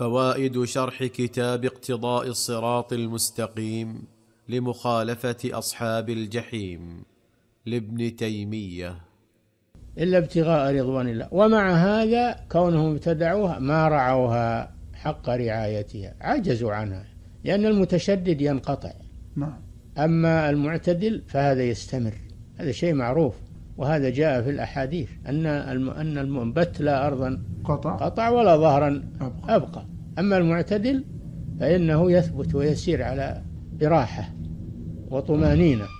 فوائد شرح كتاب اقتضاء الصراط المستقيم لمخالفه اصحاب الجحيم لابن تيميه الا ابتغاء رضوان الله ومع هذا كونهم ابتدعوها ما رعوها حق رعايتها عجزوا عنها لان المتشدد ينقطع نعم اما المعتدل فهذا يستمر هذا شيء معروف وهذا جاء في الأحاديث أن أن المنبت لا أرضا قطع قطع ولا ظهرا أبقى, أبقى. أما المعتدل فإنه يثبت ويسير على براحة وطمأنينة